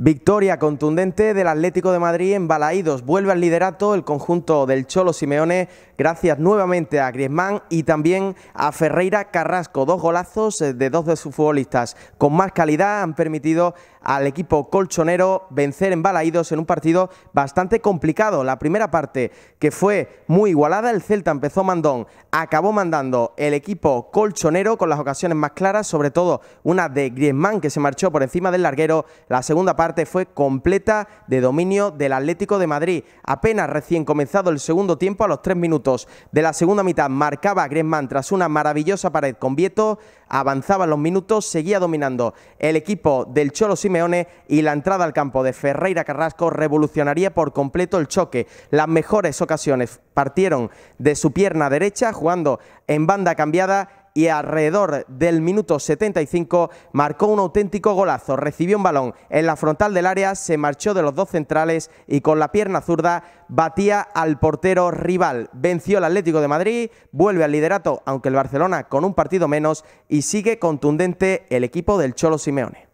Victoria contundente del Atlético de Madrid en Balaídos. Vuelve al liderato el conjunto del Cholo Simeone, gracias nuevamente a Griezmann y también a Ferreira Carrasco. Dos golazos eh, de dos de sus futbolistas con más calidad han permitido al equipo colchonero vencer en Balaídos en un partido bastante complicado. La primera parte que fue muy igualada, el Celta empezó mandón, acabó mandando el equipo colchonero con las ocasiones más claras, sobre todo una de Griezmann que se marchó por encima del larguero. La segunda parte fue completa de dominio del Atlético de Madrid. Apenas recién comenzado el segundo tiempo, a los tres minutos de la segunda mitad, marcaba Griezmann tras una maravillosa pared con Vieto, avanzaban los minutos, seguía dominando el equipo del Cholo Simeone y la entrada al campo de Ferreira Carrasco revolucionaría por completo el choque. Las mejores ocasiones partieron de su pierna derecha, jugando en banda cambiada y alrededor del minuto 75 marcó un auténtico golazo, recibió un balón en la frontal del área, se marchó de los dos centrales y con la pierna zurda batía al portero rival. Venció el Atlético de Madrid, vuelve al liderato, aunque el Barcelona con un partido menos y sigue contundente el equipo del Cholo Simeone.